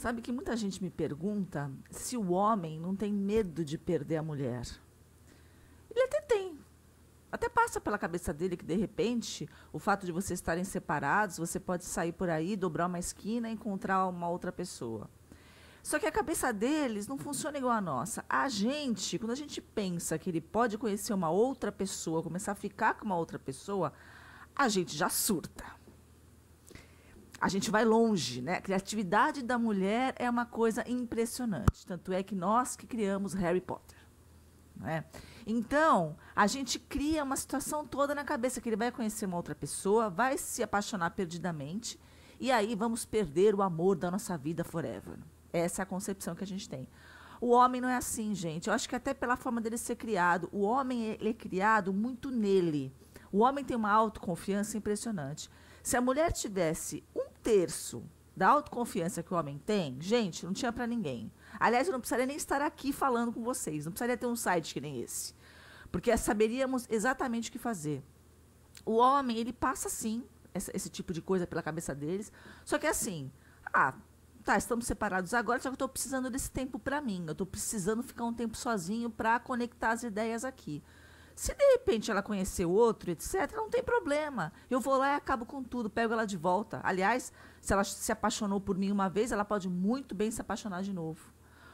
Sabe que muita gente me pergunta se o homem não tem medo de perder a mulher. Ele até tem. Até passa pela cabeça dele que, de repente, o fato de vocês estarem separados, você pode sair por aí, dobrar uma esquina e encontrar uma outra pessoa. Só que a cabeça deles não funciona igual a nossa. A gente, quando a gente pensa que ele pode conhecer uma outra pessoa, começar a ficar com uma outra pessoa, a gente já surta a gente vai longe, né? A criatividade da mulher é uma coisa impressionante. Tanto é que nós que criamos Harry Potter. Né? Então, a gente cria uma situação toda na cabeça que ele vai conhecer uma outra pessoa, vai se apaixonar perdidamente, e aí vamos perder o amor da nossa vida forever. Essa é a concepção que a gente tem. O homem não é assim, gente. Eu acho que até pela forma dele ser criado, o homem ele é criado muito nele. O homem tem uma autoconfiança impressionante. Se a mulher tivesse um terço da autoconfiança que o homem tem, gente, não tinha para ninguém. Aliás, eu não precisaria nem estar aqui falando com vocês, não precisaria ter um site que nem esse. Porque saberíamos exatamente o que fazer. O homem, ele passa sim essa, esse tipo de coisa pela cabeça deles, só que assim, ah, tá, estamos separados agora, só que eu estou precisando desse tempo para mim, eu estou precisando ficar um tempo sozinho para conectar as ideias aqui. Se de repente ela conhecer outro, etc., não tem problema. Eu vou lá e acabo com tudo, pego ela de volta. Aliás, se ela se apaixonou por mim uma vez, ela pode muito bem se apaixonar de novo.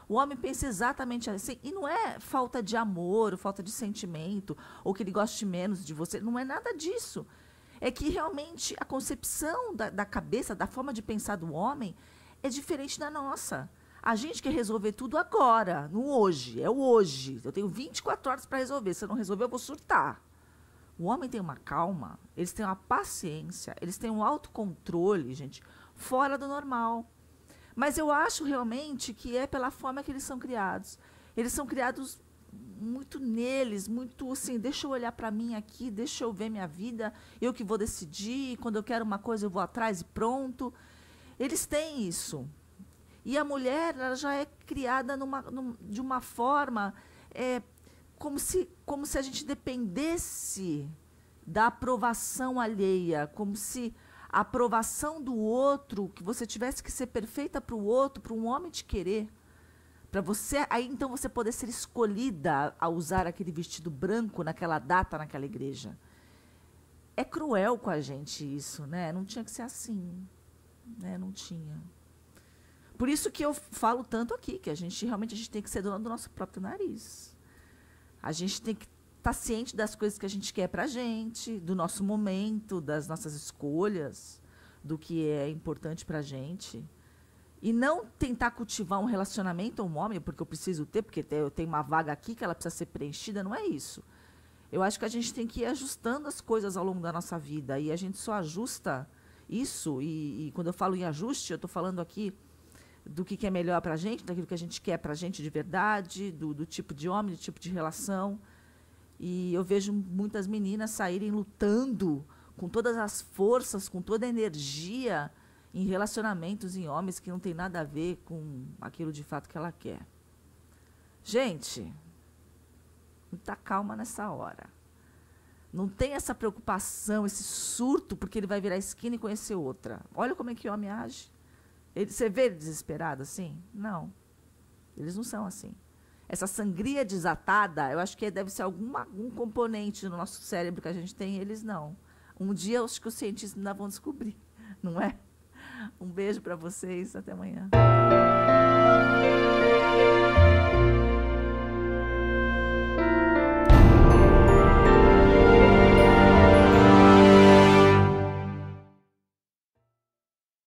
O homem pensa exatamente assim. E não é falta de amor, ou falta de sentimento, ou que ele goste menos de você. Não é nada disso. É que realmente a concepção da, da cabeça, da forma de pensar do homem, é diferente da nossa. A gente quer resolver tudo agora, no hoje. É o hoje. Eu tenho 24 horas para resolver. Se eu não resolver, eu vou surtar. O homem tem uma calma, eles têm uma paciência, eles têm um autocontrole, gente, fora do normal. Mas eu acho realmente que é pela forma que eles são criados. Eles são criados muito neles, muito assim, deixa eu olhar para mim aqui, deixa eu ver minha vida, eu que vou decidir, quando eu quero uma coisa eu vou atrás e pronto. Eles têm isso. E a mulher ela já é criada numa, num, de uma forma é, como, se, como se a gente dependesse da aprovação alheia, como se a aprovação do outro, que você tivesse que ser perfeita para o outro, para um homem te querer, para você, aí então você poder ser escolhida a usar aquele vestido branco naquela data, naquela igreja. É cruel com a gente isso, né? Não tinha que ser assim, né? Não tinha. Por isso que eu falo tanto aqui, que a gente realmente a gente tem que ser dono do nosso próprio nariz. A gente tem que estar tá ciente das coisas que a gente quer para a gente, do nosso momento, das nossas escolhas, do que é importante para a gente. E não tentar cultivar um relacionamento ou um homem, porque eu preciso ter, porque eu tenho uma vaga aqui que ela precisa ser preenchida, não é isso. Eu acho que a gente tem que ir ajustando as coisas ao longo da nossa vida. E a gente só ajusta isso. E, e quando eu falo em ajuste, eu estou falando aqui do que, que é melhor para a gente, daquilo que a gente quer para a gente de verdade, do, do, tipo de homem, do tipo de relação. E eu vejo muitas meninas saírem lutando com todas as forças, com toda a energia em relacionamentos em homens que não tem nada a ver com aquilo de fato que ela quer. Gente, muita calma nessa hora. Não tem essa preocupação, esse surto, porque ele vai virar esquina e conhecer outra. Olha como é que o homem age. Ele, você vê ele desesperado assim? Não. Eles não são assim. Essa sangria desatada, eu acho que deve ser algum, algum componente no nosso cérebro que a gente tem, eles não. Um dia eu acho que os cientistas ainda vão descobrir, não é? Um beijo para vocês, até amanhã.